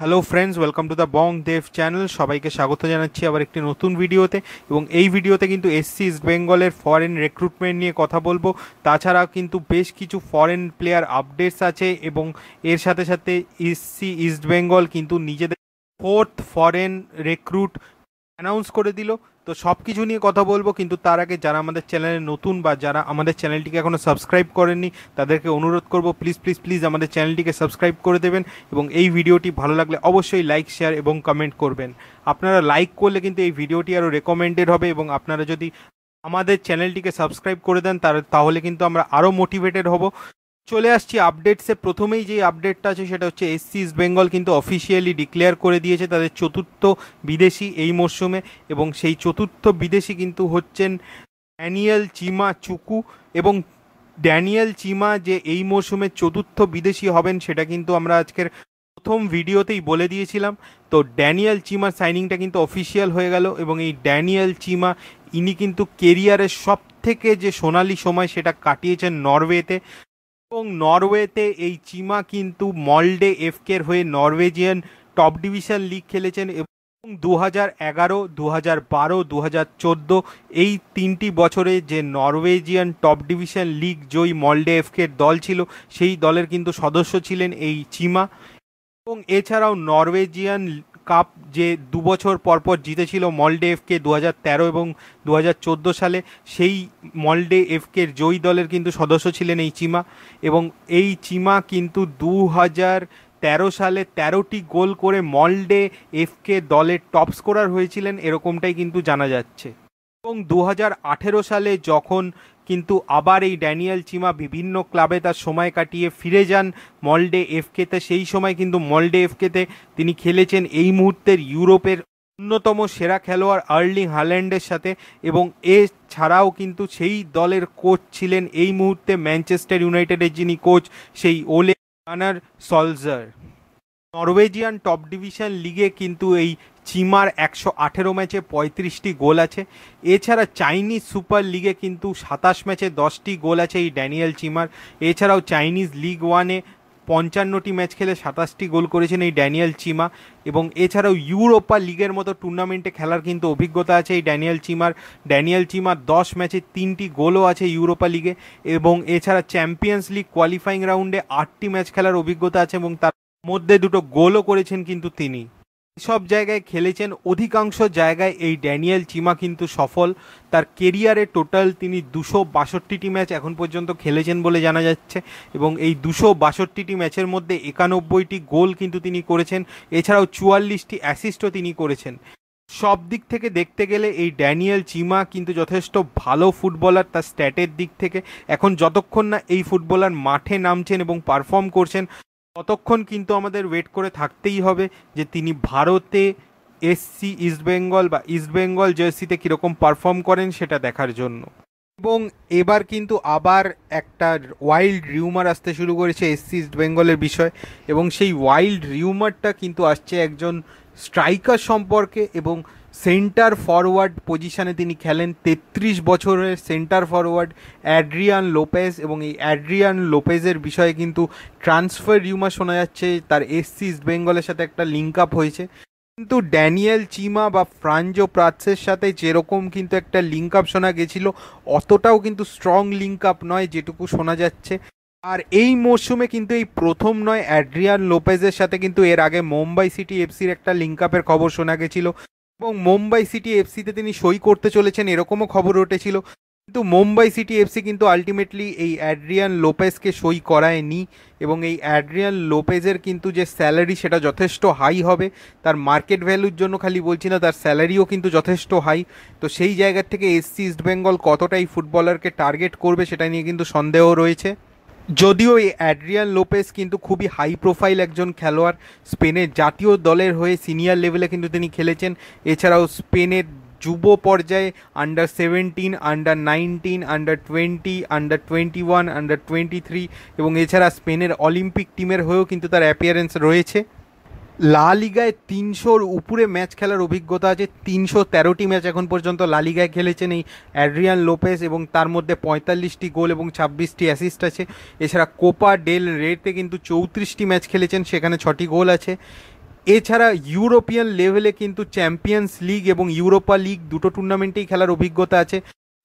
hello friends welcome to the Bong Dev channel সবাইকে স্বাগত জানাচ্ছি আবার একটি নতুন ভিডিওতে এবং এই ভিডিওতে কিন্তু এসসি ইস্ট বেঙ্গলের ফরেন রেক্রুটমেন্ট নিয়ে কথা বলবো তাছাড়া কিন্তু বেশ কিছু ফরেন প্লেয়ার আপডেটস আছে এবং এর সাথে সাথে এসসি ইস্ট বেঙ্গল কিন্তু নিজেদের ফোর্থ ফরেন রেক্রুট অ্যানাউন্স করে দিল তো সব কিছু নিয়ে কথা বলবো কিন্তু তার আগে যারা আমাদের চ্যানেলে নতুন বা যারা আমাদের চ্যানেলটিকে এখনও সাবস্ক্রাইব করেননি তাদেরকে অনুরোধ করব প্লিজ প্লিজ প্লিজ আমাদের চ্যানেলটিকে সাবস্ক্রাইব করে দেবেন এবং এই ভিডিওটি ভালো লাগলে অবশ্যই লাইক শেয়ার এবং কমেন্ট করবেন আপনারা লাইক করলে কিন্তু এই ভিডিওটি আরও রেকমেন্ডেড হবে এবং আপনারা যদি আমাদের চ্যানেলটিকে সাবস্ক্রাইব করে দেন তার তাহলে কিন্তু আমরা আরও মোটিভেটেড হব চলে আসছি আপডেটসে প্রথমেই যে আপডেটটা আছে সেটা হচ্ছে সি ইস্ট বেঙ্গল কিন্তু অফিসিয়ালি ডিক্লেয়ার করে দিয়েছে তাদের চতুর্থ বিদেশি এই মরশুমে এবং সেই চতুর্থ বিদেশি কিন্তু হচ্ছেন ড্যানিয়েল চিমা চুকু এবং ড্যানিয়েল চিমা যে এই মরশুমে চতুর্থ বিদেশি হবেন সেটা কিন্তু আমরা আজকের প্রথম ভিডিওতেই বলে দিয়েছিলাম তো ড্যানিয়েল চিমার সাইনিংটা কিন্তু অফিসিয়াল হয়ে গেল এবং এই ড্যানিয়েল চিমা ইনি কিন্তু কেরিয়ারের সব থেকে যে সোনালি সময় সেটা কাটিয়েছেন নরওয়েতে এবং নরওয়েতে এই চিমা কিন্তু মল্ডে এফকের হয়ে নরওয়েজিয়ান টপ ডিভিশন লিগ খেলেছেন এবং দু হাজার এগারো দু হাজার বারো দু হাজার চোদ্দো এই তিনটি বছরে যে নরওয়েজিয়ান টপ ডিভিশন লিগ জয়ী মল্ডে এফকের দল ছিল সেই দলের কিন্তু সদস্য ছিলেন এই চিমা এবং এছাড়াও নরওয়েজিয়ান কাপ যে দু বছর পরপর জিতেছিল মলডে এফকে দু হাজার তেরো এবং দু হাজার চোদ্দো সালে সেই মলডে এফকের জয়ী দলের কিন্তু সদস্য ছিলেন এই চিমা এবং এই চিমা কিন্তু দু হাজার তেরো সালে তেরোটি গোল করে মলডে এফকে দলের টপ স্কোরার হয়েছিলেন এরকমটাই কিন্তু জানা যাচ্ছে এবং দু সালে যখন কিন্তু আবার এই ড্যানিয়েল চিমা বিভিন্ন ক্লাবে তার সময় কাটিয়ে ফিরে যান মলডে এফকেতে সেই সময় কিন্তু মলডে এফকেতে তিনি খেলেছেন এই মুহূর্তের ইউরোপের অন্যতম সেরা খেলোয়াড় আর্লিং হাল্যান্ডের সাথে এবং এ ছাড়াও কিন্তু সেই দলের কোচ ছিলেন এই মুহূর্তে ম্যানচেস্টার ইউনাইটেডের যিনি কোচ সেই ওলে আনার সলজার নরওয়েজিয়ান টপ ডিভিশন লিগে কিন্তু এই চিমার একশো আঠেরো ম্যাচে পঁয়ত্রিশটি গোল আছে এছাড়া চাইনিজ সুপার লিগে কিন্তু সাতাশ ম্যাচে দশটি গোল আছে এই ড্যানিয়েল চিমার এছাড়াও চাইনিজ লিগ ওয়ানে পঞ্চান্নটি ম্যাচ খেলে সাতাশটি গোল করেছেন এই ড্যানিয়েল চিমা এবং এছাড়াও ইউরোপা লিগের মতো টুর্নামেন্টে খেলার কিন্তু অভিজ্ঞতা আছে এই ড্যানিয়েল চিমার ড্যানিয়েল চিমার দশ ম্যাচে তিনটি গোলও আছে ইউরোপা লিগে এবং এছাড়া চ্যাম্পিয়ন্স লিগ কোয়ালিফাইং রাউন্ডে আটটি ম্যাচ খেলার অভিজ্ঞতা আছে এবং তার মধ্যে দুটো গোলও করেছেন কিন্তু তিনি সব জায়গায় খেলেছেন অধিকাংশ জায়গায় এই ড্যানিয়েল চিমা কিন্তু সফল তার কেরিয়ারে টোটাল তিনি দুশো বাষট্টিটি ম্যাচ এখন পর্যন্ত খেলেছেন বলে জানা যাচ্ছে এবং এই দুশো বাষট্টিটি ম্যাচের মধ্যে একানব্বইটি গোল কিন্তু তিনি করেছেন এছাড়াও চুয়াল্লিশটি অ্যাসিস্টও তিনি করেছেন সব দিক থেকে দেখতে গেলে এই ড্যানিয়েল চিমা কিন্তু যথেষ্ট ভালো ফুটবলার তার স্ট্যাটের দিক থেকে এখন যতক্ষণ না এই ফুটবলার মাঠে নামছেন এবং পারফর্ম করছেন ততক্ষণ কিন্তু আমাদের ওয়েট করে থাকতেই হবে যে তিনি ভারতে এসসি ইস্টবেঙ্গল বা ইস্টবেঙ্গল জার্সিতে কীরকম পারফর্ম করেন সেটা দেখার জন্য এবং এবার কিন্তু আবার একটা ওয়াইল্ড রিউমার আসতে শুরু করেছে এসসি ইস্টবেঙ্গলের বিষয় এবং সেই ওয়াইল্ড রিউমারটা কিন্তু আসছে একজন স্ট্রাইকার সম্পর্কে এবং সেন্টার ফরওয়ার্ড পজিশানে তিনি খেলেন তেত্রিশ বছরের সেন্টার ফরওয়ার্ড অ্যাড্রিয়ান লোপেজ এবং এই অ্যাড্রিয়ান লোপেজের বিষয়ে কিন্তু ট্রান্সফার রিউমার শোনা যাচ্ছে তার এসসি ইস্ট বেঙ্গলের সাথে একটা লিঙ্ক আপ হয়েছে কিন্তু ড্যানিয়েল চিমা বা ফ্রাঞ্জো প্রাৎসের সাথে যেরকম কিন্তু একটা লিঙ্ক আপ শোনা গেছিল অতটাও কিন্তু স্ট্রং লিঙ্ক আপ নয় যেটুকু শোনা যাচ্ছে আর এই মরশুমে কিন্তু এই প্রথম নয় অ্যাড্রিয়ান লোপেজের সাথে কিন্তু এর আগে মুম্বাই সিটি এফসির একটা লিঙ্ক আপের খবর শোনা গেছিলো এবং মুম্বাই সিটি এফসিতে তিনি সই করতে চলেছেন এরকমও খবর উঠেছিল কিন্তু মুম্বাই সিটি এফসি কিন্তু আলটিমেটলি এই অ্যাড্রিয়ান লোপেজকে সই করায়নি এবং এই অ্যাড্রিয়ান লোপেজের কিন্তু যে স্যালারি সেটা যথেষ্ট হাই হবে তার মার্কেট ভ্যালুর জন্য খালি বলছি না তার স্যালারিও কিন্তু যথেষ্ট হাই তো সেই জায়গার থেকে এসসি ইস্টবেঙ্গল কতটাই ফুটবলারকে টার্গেট করবে সেটা নিয়ে কিন্তু সন্দেহ রয়েছে যদিও এই অ্যাড্রিয়ান লোপেস কিন্তু খুবই হাই প্রোফাইল একজন খেলোয়াড় স্পেনের জাতীয় দলের হয়ে সিনিয়র লেভেলে কিন্তু তিনি খেলেছেন এছাড়াও স্পেনের যুব পর্যায়ে under seventeen under nineteen under twenty under twenty one under twenty three এবং এছাড়া স্পেনের অলিম্পিক টিমের হয়েও কিন্তু তার অ্যাপিয়ারেন্স রয়েছে লা লিগায় তিনশোর উপরে ম্যাচ খেলার অভিজ্ঞতা আছে তিনশো তেরোটি ম্যাচ এখন পর্যন্ত লা লিগায় খেলেছেন এই অ্যাড্রিয়ান লোপেস এবং তার মধ্যে পঁয়তাল্লিশটি গোল এবং ছাব্বিশটি অ্যাসিস্ট আছে এছাড়া কোপা ডেল রেডতে কিন্তু চৌত্রিশটি ম্যাচ খেলেছেন সেখানে ছটি গোল আছে এছাড়া ইউরোপিয়ান লেভেলে কিন্তু চ্যাম্পিয়ন্স লিগ এবং ইউরোপা লিগ দুটো টুর্নামেন্টেই খেলার অভিজ্ঞতা আছে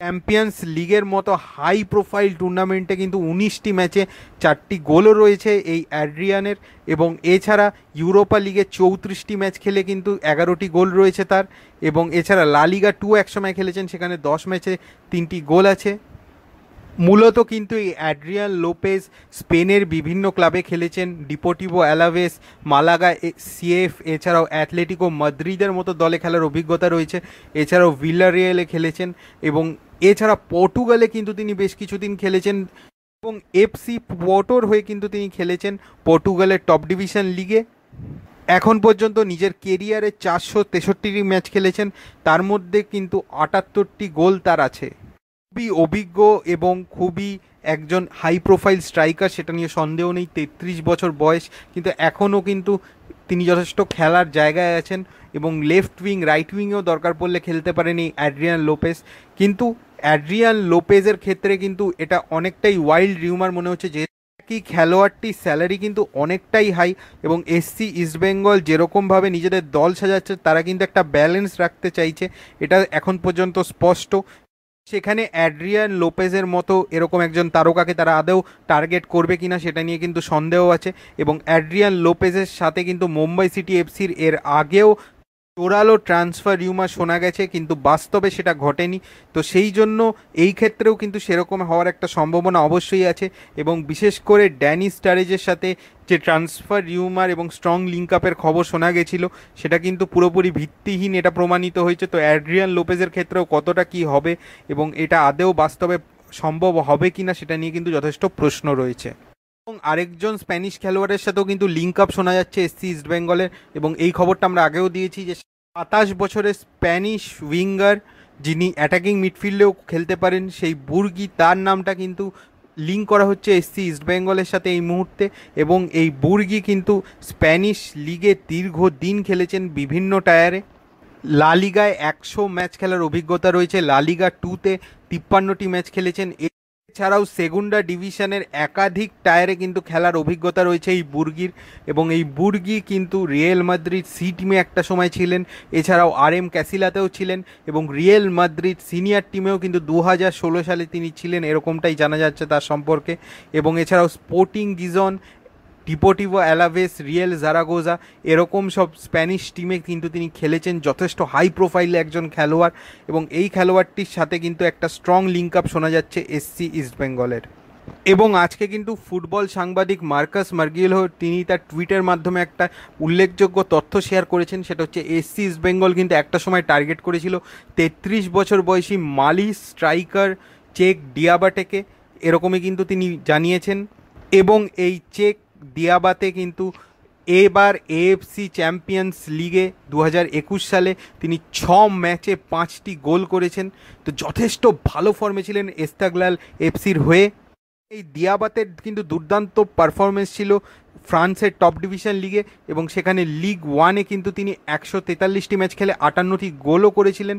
চ্যাম্পিয়ন্স লিগের মতো হাই প্রোফাইল টুর্নামেন্টে কিন্তু উনিশটি ম্যাচে চারটি গোলও রয়েছে এই অ্যাড্রিয়ানের এবং এছাড়া ইউরোপা লিগে চৌত্রিশটি ম্যাচ খেলে কিন্তু এগারোটি গোল রয়েছে তার এবং এছাড়া লালিগা টু একসময় খেলেছেন সেখানে দশ ম্যাচে তিনটি গোল আছে মূলত কিন্তু এই অ্যাড্রিয়ান লোপেজ স্পেনের বিভিন্ন ক্লাবে খেলেছেন ডিপোটিভো অ্যালাভেস মালাগা সিএফ এছাড়াও অ্যাথলেটিকো মাদ্রিদের মতো দলে খেলার অভিজ্ঞতা রয়েছে এছাড়াও ভিলারিয়েলে খেলেছেন এবং এছাড়া পর্টুগালে কিন্তু তিনি বেশ কিছুদিন খেলেছেন এবং এফসি পোর্টোর হয়ে কিন্তু তিনি খেলেছেন পর্টুগালের টপ ডিভিশন লিগে এখন পর্যন্ত নিজের কেরিয়ারে চারশো তেষট্টিটি ম্যাচ খেলেছেন তার মধ্যে কিন্তু আটাত্তরটি গোল তার আছে খুবই অভিজ্ঞ এবং খুবই একজন হাই প্রোফাইল স্ট্রাইকার সেটা নিয়ে সন্দেহ নেই তেত্রিশ বছর বয়স কিন্তু এখনও কিন্তু তিনি যথেষ্ট খেলার জায়গায় আছেন এবং লেফট উইং রাইট উইংয়েও দরকার পড়লে খেলতে পারেনি অ্যাড্রিয়ান লোপেস কিন্তু অ্যাড্রিয়ান লোপেজের ক্ষেত্রে কিন্তু এটা অনেকটাই ওয়াইল্ড রিউমার মনে হচ্ছে যে কি খেলোয়াড়টির স্যালারি কিন্তু অনেকটাই হাই এবং এসসি ইস্টবেঙ্গল যেরকমভাবে নিজেদের দল সাজাচ্ছে তারা কিন্তু একটা ব্যালেন্স রাখতে চাইছে এটা এখন পর্যন্ত স্পষ্ট সেখানে অ্যাড্রিয়ান লোপেজের মতো এরকম একজন তারকাকে তারা আদৌ টার্গেট করবে কিনা সেটা নিয়ে কিন্তু সন্দেহ আছে এবং অ্যাড্রিয়ান লোপেজের সাথে কিন্তু মুম্বাই সিটি এফসির এর আগেও চোরালো ট্রান্সফার রিউমা শোনা গেছে কিন্তু বাস্তবে সেটা ঘটেনি তো সেই জন্য এই ক্ষেত্রেও কিন্তু সেরকম হওয়ার একটা সম্ভাবনা অবশ্যই আছে এবং বিশেষ করে ড্যানি স্টারেজের সাথে যে ট্রান্সফার রিউমার এবং স্ট্রং লিঙ্ক আপের খবর শোনা গেছিল সেটা কিন্তু পুরোপুরি ভিত্তিহীন এটা প্রমাণিত হয়েছে তো অ্যাড্রিয়ান লোপেজের ক্ষেত্রেও কতটা কি হবে এবং এটা আদেও বাস্তবে সম্ভব হবে কি না সেটা নিয়ে কিন্তু যথেষ্ট প্রশ্ন রয়েছে এবং আরেকজন স্প্যানিশ খেলোয়াড়ের সাথেও কিন্তু লিঙ্ক আপ শোনা যাচ্ছে এসসি ইস্ট বেঙ্গলের এবং এই খবরটা আমরা আগেও দিয়েছি যে সাতাশ বছরের স্প্যানিশ উইঙ্গার যিনি অ্যাটাকিং মিডফিল্ডেও খেলতে পারেন সেই বুর্গি তার নামটা কিন্তু লিঙ্ক করা হচ্ছে এসসি ইস্ট বেঙ্গলের সাথে এই মুহূর্তে এবং এই বুর্গি কিন্তু স্প্যানিশ লিগে দীর্ঘ দিন খেলেছেন বিভিন্ন টায়ারে লালিগায় একশো ম্যাচ খেলার অভিজ্ঞতা রয়েছে লালিগা টুতে তিপ্পান্নটি ম্যাচ খেলেছেন এছাড়াও সেগুন্ডা ডিভিশনের একাধিক টায়ারে কিন্তু খেলার অভিজ্ঞতা রয়েছে এই বুর্গির এবং এই বুর্গি কিন্তু রিয়েল মাদ্রিদ সি টিমে একটা সময় ছিলেন এছাড়াও আর এম ক্যাসিলাতেও ছিলেন এবং রিয়েল মাদ্রিদ সিনিয়র টিমেও কিন্তু দু সালে তিনি ছিলেন এরকমটাই জানা যাচ্ছে তার সম্পর্কে এবং এছাড়াও Sporting Gijon Deportivo Alaves Real Zaragoza এরকম সব স্প্যানিশ টিমে কিন্তু তিনি খেলেছেন যথেষ্ট হাই প্রোফাইল একজন খেলোয়াড় এবং এই খেলোয়াড়টির সাথে কিন্তু একটা স্ট্রং লিঙ্ক আপ শোনা যাচ্ছে এসসি ইস্টবেঙ্গলের এবং আজকে কিন্তু ফুটবল সাংবাদিক মার্কাস হো তিনি তার টুইটের মাধ্যমে একটা উল্লেখযোগ্য তথ্য শেয়ার করেছেন সেটা হচ্ছে এসসি ইস্টবেঙ্গল কিন্তু একটা সময় টার্গেট করেছিল তেত্রিশ বছর বয়সী মালি স্ট্রাইকার চেক ডিয়াবাটেকে এরকমই কিন্তু তিনি জানিয়েছেন এবং এই চেক দিয়াবাতে কিন্তু এবার এএফসি চ্যাম্পিয়ন্স লিগে দু সালে তিনি ছ ম্যাচে পাঁচটি গোল করেছেন তো যথেষ্ট ভালো ফর্মে ছিলেন এস্তাগলাল এফসির হয়ে এই দিয়াবাতের কিন্তু দুর্দান্ত পারফরমেন্স ছিল ফ্রান্সের টপ ডিভিশন লিগে এবং সেখানে লিগ ওয়ানে কিন্তু তিনি একশো তেতাল্লিশটি ম্যাচ খেলে আটান্নটি গোলও করেছিলেন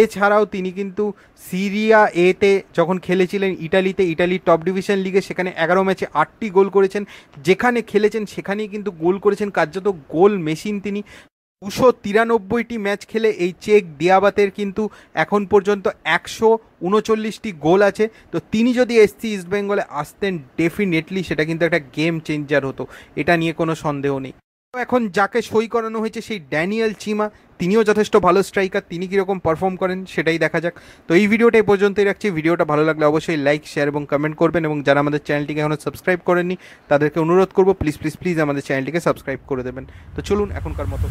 এছাড়াও তিনি কিন্তু সিরিয়া এতে যখন খেলেছিলেন ইটালিতে ইটালির টপ ডিভিশন লিগে সেখানে এগারো ম্যাচে আটটি গোল করেছেন যেখানে খেলেছেন সেখানেই কিন্তু গোল করেছেন কার্যত গোল মেশিন তিনি দুশো তিরানব্বইটি ম্যাচ খেলে এই চেক দিয়াবাতের কিন্তু এখন পর্যন্ত একশো উনচল্লিশটি গোল আছে তো তিনি যদি এসছি ইস্টবেঙ্গলে আসতেন ডেফিনেটলি সেটা কিন্তু একটা গেম চেঞ্জার হতো এটা নিয়ে কোনো সন্দেহ নেই এখন যাকে সই করানো হয়েছে সেই ড্যানিয়েল চিমা তিনিও যথেষ্ট ভালো স্ট্রাইকার তিনি কীরকম পারফর্ম করেন সেটাই দেখা যাক তো এই ভিডিওটা এই পর্যন্তই রাখছি ভিডিওটা ভালো লাগলে অবশ্যই লাইক শেয়ার এবং কমেন্ট করবেন এবং যারা আমাদের চ্যানেলটিকে এখনও সাবস্ক্রাইব করেননি তাদেরকে অনুরোধ করবো প্লিজ প্লিজ প্লিজ আমাদের চ্যানেলটিকে সাবস্ক্রাইব করে দেবেন তো চলুন এখনকার মতো